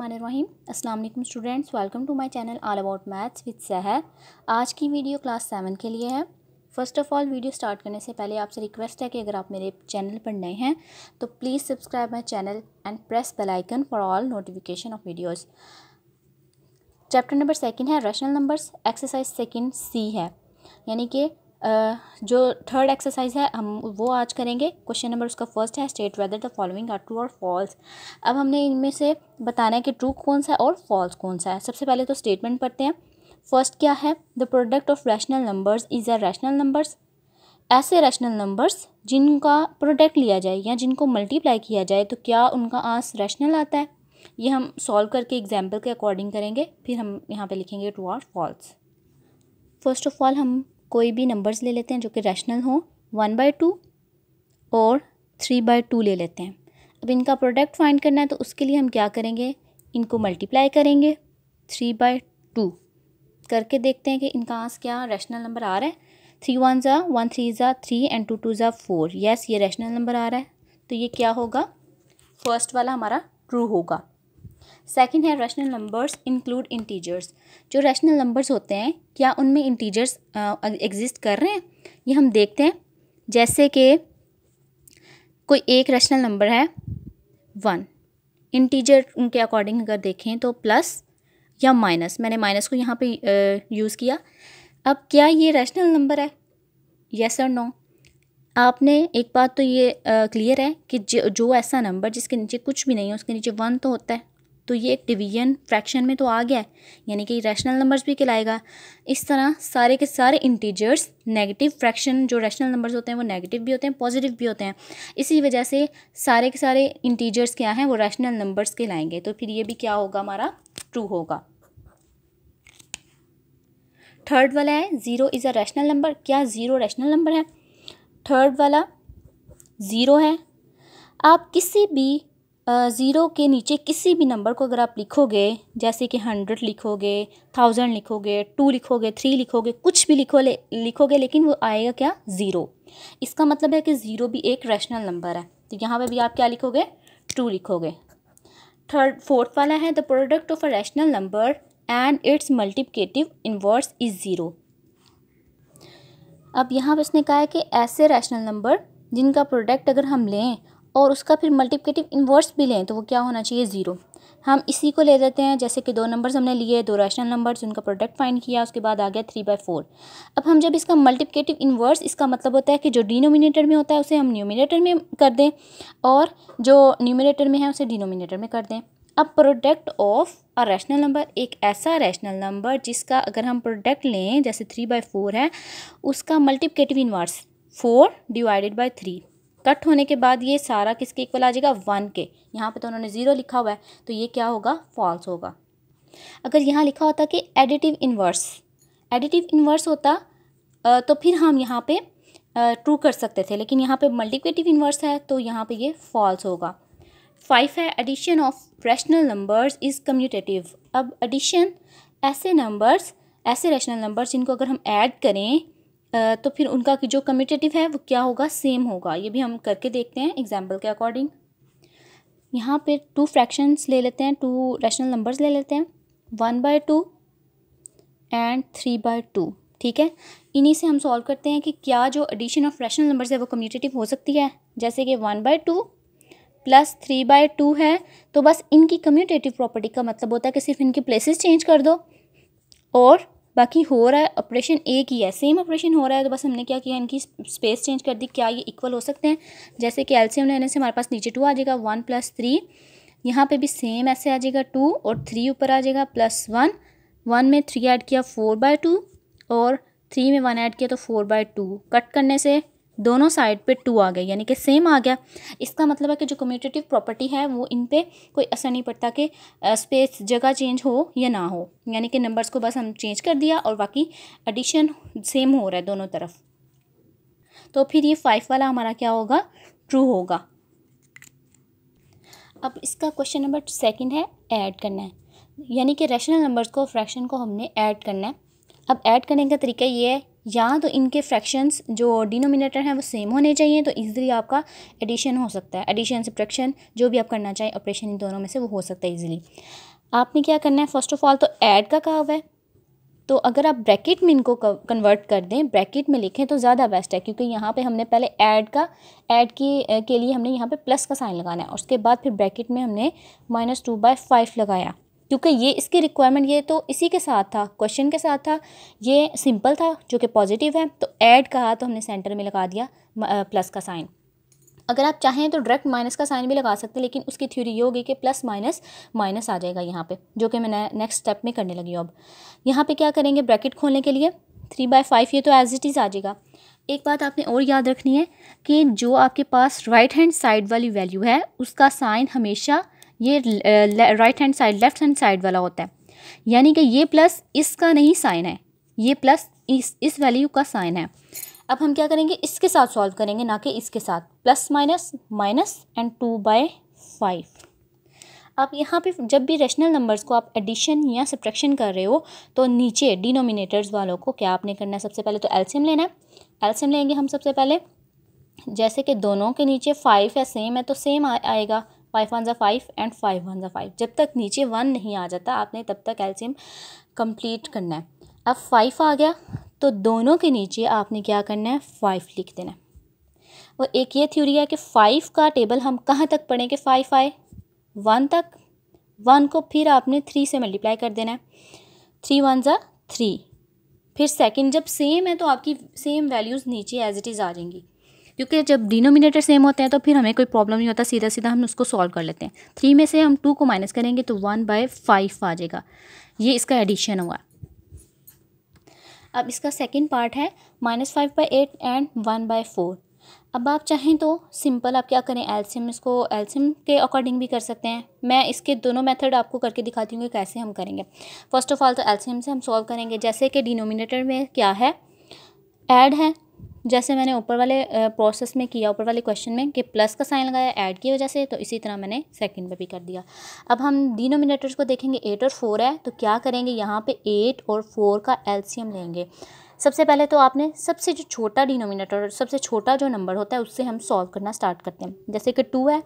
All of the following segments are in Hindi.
रहीम अस्सलाम students welcome to my channel all about maths with Sahar आज की वीडियो क्लास सेवन के लिए है first of all video start करने से पहले आपसे रिक्वेस्ट है कि अगर आप मेरे चैनल पर नए हैं तो please subscribe my channel and press bell icon for all notification of videos chapter number second है rational numbers exercise second C है यानी कि जो थर्ड एक्सरसाइज है हम वो आज करेंगे क्वेश्चन नंबर उसका फर्स्ट है state whether the following are true और फॉल्स अब हमने इनमें से बताना है कि ट्रू कौन सा है और फॉल्स कौन सा है सबसे पहले तो स्टेटमेंट पढ़ते हैं फर्स्ट क्या है the product of rational numbers is are rational numbers ऐसे रैशनल नंबर्स जिनका प्रोडक्ट लिया जाए या जिनको मल्टीप्लाई किया जाए तो क्या उनका आंस रैशनल आता है ये हम सॉल्व करके एग्जाम्पल के अकॉर्डिंग करेंगे फिर हम यहाँ पे लिखेंगे ट्रू और फॉल्स फर्स्ट ऑफ ऑल हम कोई भी नंबर्स ले लेते हैं जो कि रैशनल हों वन बाई टू और थ्री बाई टू ले लेते हैं अब इनका प्रोडक्ट फाइंड करना है तो उसके लिए हम क्या करेंगे इनको मल्टीप्लाई करेंगे थ्री बाई टू करके देखते हैं कि इनका आंस क्या रैशनल नंबर आ रहा है थ्री वन ज़ा वन थ्री ज़ा थ्री एंड टू टू ज़ा फोर यस ये रैशनल नंबर आ रहा है तो ये क्या होगा फर्स्ट वाला हमारा ट्रू होगा सेकंड है रैशनल नंबर्स इंक्लूड इंटीजर्स जो रैशनल नंबर्स होते हैं क्या उनमें इंटीजर्स एग्जिस्ट कर रहे हैं ये हम देखते हैं जैसे कि कोई एक रैशनल नंबर है वन इंटीजर के अकॉर्डिंग अगर देखें तो प्लस या माइनस मैंने माइनस को यहाँ पे यूज़ किया अब क्या ये रैशनल नंबर है यस और नो आपने एक बात तो ये क्लियर है कि जो, जो ऐसा नंबर जिसके नीचे कुछ भी नहीं है उसके नीचे वन तो होता है तो ये एक डिवीजन फ्रैक्शन में तो आ गया है यानी कि रैशनल नंबर्स भी कहलाएगा इस तरह सारे के सारे इंटीजर्स नेगेटिव फ्रैक्शन जो रैशनल नंबर्स होते हैं वो नेगेटिव भी होते हैं पॉजिटिव भी होते हैं इसी वजह से सारे के सारे इंटीजर्स क्या हैं वो रैशनल नंबर्स कहलाएंगे तो फिर ये भी क्या होगा हमारा ट्रू होगा थर्ड वाला है zero is a rational number क्या ज़ीरो रैशनल नंबर है थर्ड वाला ज़ीरो है आप किसी भी ज़ीरो के नीचे किसी भी नंबर को अगर आप लिखोगे जैसे कि हंड्रेड लिखोगे थाउजेंड लिखोगे टू लिखोगे थ्री लिखोगे कुछ भी लिखो ले, लिखोगे लेकिन वो आएगा क्या ज़ीरो इसका मतलब है कि ज़ीरो भी एक रैशनल नंबर है तो यहाँ पे भी आप क्या लिखोगे टू लिखोगे थर्ड फोर्थ वाला है the product of a rational number and its multiplicative inverse is zero अब यहाँ पर उसने कहा है कि ऐसे रैशनल नंबर जिनका प्रोडक्ट अगर हम लें और उसका फिर मल्टीप्लिकेटिव इन्वर्स भी लें तो वो क्या होना चाहिए ज़ीरो हम इसी को ले लेते हैं जैसे कि दो नंबर्स हमने लिए दो रैशनल नंबर्स उनका प्रोडक्ट फाइंड किया उसके बाद आ गया थ्री बाई फोर अब हम जब इसका मल्टीप्लिकेटिव इन्वर्स इसका मतलब होता है कि जो डिनोमिनेटर में होता है उसे हम न्यूमिनेटर में कर दें और जो न्यूमिनेटर में है उसे डिनोमिनेटर में कर दें अब product of a rational number एक ऐसा रैशनल नंबर जिसका अगर हम प्रोडक्ट लें जैसे थ्री बाई फोर है उसका multiplicative inverse four divided by three cut होने के बाद ये सारा किसके इक्वल आ जाएगा वन के यहाँ पे तो उन्होंने ज़ीरो लिखा हुआ है तो ये क्या होगा फॉल्स होगा अगर यहाँ लिखा होता कि एडिटिव इन्वर्स एडिटिव इन्वर्स होता तो फिर हम यहाँ पे ट्रू कर सकते थे लेकिन यहाँ पे मल्टीपेटिव इन्वर्स है तो यहाँ पे ये फॉल्स होगा फाइव है addition of rational numbers is commutative अब एडिशन ऐसे नंबर्स ऐसे रैशनल नंबर्स जिनको अगर हम ऐड करें तो फिर उनका जो कम्यूटेटिव है वो क्या होगा सेम होगा ये भी हम करके देखते हैं एग्जाम्पल के अकॉर्डिंग यहाँ पे टू फ्रैक्शंस ले लेते हैं टू रैशनल नंबर्स ले लेते हैं one by two and three by two ठीक है इन्हीं से हम सॉल्व करते हैं कि क्या जो एडिशन ऑफ रैशनल नंबर्स है वो कम्यूटेटिव हो सकती है जैसे कि one by two plus three by two है तो बस इनकी कम्यूटेटिव प्रॉपर्टी का मतलब होता है कि सिर्फ इनकी प्लेसेस चेंज कर दो और बाकी हो रहा है ऑपरेशन एक ही है सेम ऑपरेशन हो रहा है तो बस हमने क्या किया इनकी स्पेस चेंज कर दी क्या ये इक्वल हो सकते हैं जैसे कि एल्सियम लेने से हमारे पास नीचे टू आ जाएगा वन प्लस थ्री यहाँ पर भी सेम ऐसे आ जाएगा टू और थ्री ऊपर आ जाएगा प्लस वन वन में थ्री ऐड किया फोर बाय टू और थ्री में वन ऐड किया तो फोर बाय टू कट करने से दोनों साइड पे टू आ गया यानी कि सेम आ गया इसका मतलब है कि जो कम्यूटेटिव प्रॉपर्टी है वो इन पर कोई असर नहीं पड़ता कि स्पेस जगह चेंज हो या ना हो यानी कि नंबर्स को बस हम चेंज कर दिया और बाकी एडिशन सेम हो रहा है दोनों तरफ तो फिर ये फाइव वाला हमारा क्या होगा ट्रू होगा अब इसका क्वेश्चन नंबर सेकंड है ऐड करना है यानी कि रैशनल नंबर्स को फ्रैक्शन को हमने ऐड करना है अब ऐड करने का तरीका ये है या तो इनके फ्रैक्शंस जो डिनोमिनेटर हैं वो सेम होने चाहिए तो ईजिली आपका एडिशन हो सकता है एडिशन सब्ट्रैक्शन जो भी आप करना चाहें ऑपरेशन इन दोनों में से वो हो सकता है ईजिली आपने क्या करना है फर्स्ट ऑफ ऑल तो ऐड का कहा हुआ है तो अगर आप ब्रैकेट में इनको कन्वर्ट कर दें ब्रैकेट में लिखें तो ज़्यादा बेस्ट है क्योंकि यहाँ पे हमने पहले ऐड का ऐड के के लिए हमने यहाँ पे प्लस का साइन लगाना है उसके बाद फिर ब्रैकेट में हमने माइनस टू बाई फाइव लगाया क्योंकि ये इसकी रिक्वायरमेंट ये तो इसी के साथ था क्वेश्चन के साथ था ये सिंपल था जो कि पॉजिटिव है तो ऐड कहा तो हमने सेंटर में लगा दिया प्लस का साइन अगर आप चाहें तो डायरेक्ट माइनस का साइन भी लगा सकते हैं लेकिन उसकी थ्योरी ये होगी कि प्लस माइनस माइनस आ जाएगा यहाँ पे जो कि मैं नेक्स्ट स्टेप में करने लगी हूँ अब यहाँ पे क्या करेंगे ब्रैकेट खोलने के लिए थ्री बाय फाइव ये तो एज इट इज़ आ जाएगा एक बात आपने और याद रखनी है कि जो आपके पास राइट हैंड साइड वाली वैल्यू है उसका साइन हमेशा ये right hand side left hand side वाला होता है यानी कि ये प्लस इसका नहीं साइन है ये प्लस इस इस वैल्यू का साइन है अब हम क्या करेंगे इसके साथ सॉल्व करेंगे ना कि इसके साथ plus minus minus and two by five आप यहाँ पे जब भी रेशनल नंबर्स को आप एडिशन या सब्ट्रैक्शन कर रहे हो तो नीचे डिनोमिनेटर्स वालों को क्या आपने करना है सबसे पहले तो एल्सियम लेना है एल्सियम लेंगे हम सबसे पहले जैसे कि दोनों के नीचे फाइव है सेम है तो सेम आएगा फाइव वन ज़ा फाइव एंड फाइव वन ज़ा फाइव जब तक नीचे वन नहीं आ जाता आपने तब तक कैल्शियम कंप्लीट करना है अब फाइव आ गया तो दोनों के नीचे आपने क्या करना है फाइव लिख देना है और एक ये थ्योरी है कि फाइव का टेबल हम कहाँ तक पढ़ेंगे फाइव आए वन तक वन को फिर आपने थ्री से मल्टीप्लाई कर देना है थ्री वन ज़ा थ्री फिर सेकेंड जब सेम है तो आपकी सेम वैल्यूज़ नीचे एज इट इज़ आ जाएंगी क्योंकि जब डिनोमिनेटर सेम होते हैं तो फिर हमें कोई प्रॉब्लम नहीं होता सीधा सीधा हम उसको सॉल्व कर लेते हैं थ्री में से हम टू को माइनस करेंगे तो वन बाय फाइव आ जाएगा ये इसका एडिशन हुआ अब इसका सेकेंड पार्ट है minus five by eight and one by four अब आप चाहें तो सिंपल आप क्या करें एल्सियम इसको एल्सियम के अकॉर्डिंग भी कर सकते हैं मैं इसके दोनों मेथड आपको करके दिखाती हूँ कि कैसे हम करेंगे फर्स्ट ऑफ ऑल तो एल्सियम से हम सॉल्व करेंगे जैसे कि डिनोमिनेटर में क्या है ऐड है जैसे मैंने ऊपर वाले प्रोसेस में किया ऊपर वाले क्वेश्चन में कि प्लस का साइन लगाया ऐड की वजह से तो इसी तरह मैंने सेकंड में भी कर दिया अब हम डिनोमिनेटर्स को देखेंगे एट और फोर है तो क्या करेंगे यहाँ पे एट और फोर का एलसीएम लेंगे सबसे पहले तो आपने सबसे जो छोटा डिनोमिनेटर सबसे छोटा जो नंबर होता है उससे हम सॉल्व करना स्टार्ट करते हैं जैसे कि टू है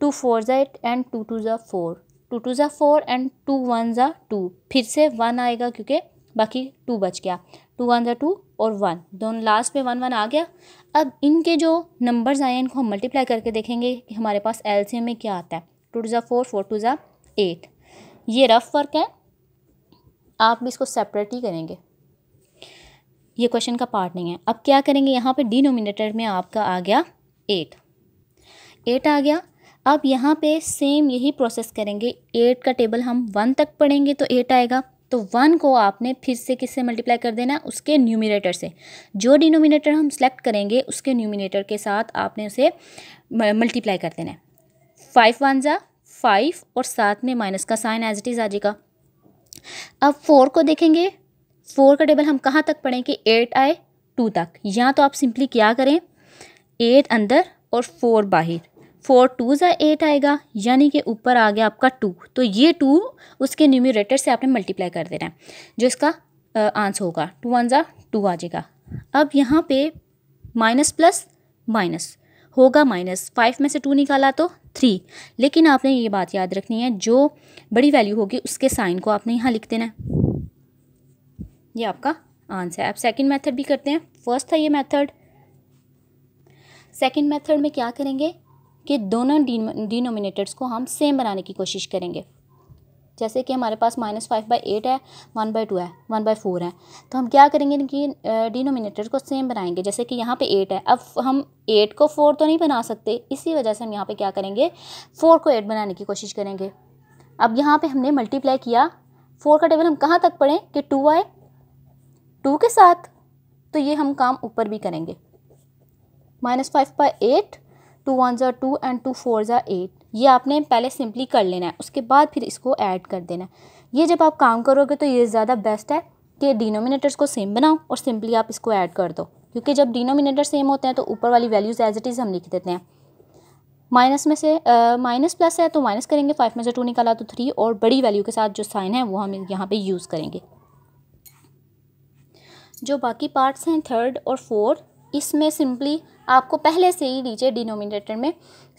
टू फोर ज़ा एट एंड टू टू ज़ा फोर टू टू ज़ा फोर एंड टू वन ज़ा टू फिर से वन आएगा क्योंकि बाकी टू बच गया टू वन जो टू और वन दोनों लास्ट में वन वन आ गया अब इनके जो नंबर्स आए हैं इनको हम मल्टीप्लाई करके देखेंगे कि हमारे पास एल में क्या आता है टू टू ज़ा फोर फोर टू ज़ा एट ये रफ़ वर्क है आप भी इसको सेपरेट ही करेंगे ये क्वेश्चन का पार्ट नहीं है अब क्या करेंगे यहाँ पे डिनोमिनेटर में आपका आ गया एट एट आ गया अब यहाँ पे सेम यही प्रोसेस करेंगे एट का टेबल हम वन तक पढ़ेंगे तो एट आएगा तो वन को आपने फिर से किससे मल्टीप्लाई कर देना उसके न्यूमिनेटर से जो डिनोमिनेटर हम सेलेक्ट करेंगे उसके न्यूमिनेटर के साथ आपने उसे मल्टीप्लाई कर देना है फाइव वन ज़ा फाइव और साथ में माइनस का साइन एज इट इज़ आ जाएगा अब फोर को देखेंगे फोर का टेबल हम कहाँ तक पढ़ेंगे एट आए टू तक या तो आप सिंपली क्या करें एट अंदर और फोर बाहर फोर टू ज़ा एट आएगा यानी कि ऊपर आ गया आपका टू तो ये टू उसके न्यूमिरेटर से आपने मल्टीप्लाई कर देना है जो इसका आंसर होगा टू वन ज़ा टू आ जाएगा अब यहाँ पे माइनस प्लस माइनस होगा माइनस फाइव में से टू निकाला तो थ्री लेकिन आपने ये बात याद रखनी है जो बड़ी वैल्यू होगी उसके साइन को आपने यहाँ लिख देना है ये आपका आंसर है आप सेकेंड मैथड भी करते हैं फर्स्ट था ये मैथड सेकेंड मेथड में क्या करेंगे कि दोनों डिनोमिनेटर्स को हम सेम बनाने की कोशिश करेंगे जैसे कि हमारे पास माइनस फाइव बाई एट है वन बाई टू है वन बाई फोर है तो हम क्या करेंगे इनकी डिनोमिनेटर को सेम बनाएंगे जैसे कि यहाँ पे एट है अब हम एट को फोर तो नहीं बना सकते इसी वजह से हम यहाँ पे क्या करेंगे फोर को एट बनाने की कोशिश करेंगे अब यहाँ पे हमने मल्टीप्लाई किया फोर का टेबल हम कहाँ तक पढ़ें कि टू आए टू के साथ तो ये हम काम ऊपर भी करेंगे minus five by eight two one ज़ा टू एंड टू फोर ज़ा एट ये आपने पहले सिंपली कर लेना है उसके बाद फिर इसको ऐड कर देना है ये जब आप काम करोगे तो ये ज़्यादा बेस्ट है कि डिनोमिनेटर्स को सेम बनाओ और सिंपली आप इसको ऐड कर दो क्योंकि जब डिनोमिनेटर सेम होते हैं तो ऊपर वाली वैल्यूज़ एज इट इज़ हम लिख देते हैं माइनस में से माइनस uh, प्लस है तो माइनस करेंगे फाइव में से टू निकाला तो थ्री और बड़ी वैल्यू के साथ जो साइन है वो हम यहाँ पे यूज़ करेंगे जो बाकी पार्ट्स हैं थर्ड और फोर्थ इसमें सिंपली आपको पहले से ही नीचे डिनोमिनेटर में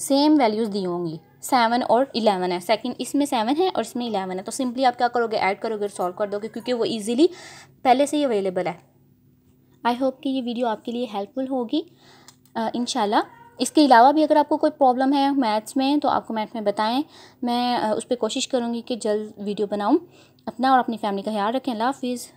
सेम वैल्यूज़ दी होंगी सेवन और इलेवन है सेकंड इसमें सेवन है और इसमें इलेवन है तो सिंपली आप क्या करोगे ऐड करोगे और सॉल्व कर दोगे क्योंकि वो इजीली पहले से ही अवेलेबल है आई होप कि ये वीडियो आपके लिए हेल्पफुल होगी इन इसके अलावा भी अगर आपको कोई प्रॉब्लम है मैथ्स में तो आपको मैथ में बताएं मैं उस पर कोशिश करूँगी कि जल्द वीडियो बनाऊँ अपना और अपनी फैमिली का ख्याल रखें अल्लाह हाफिज़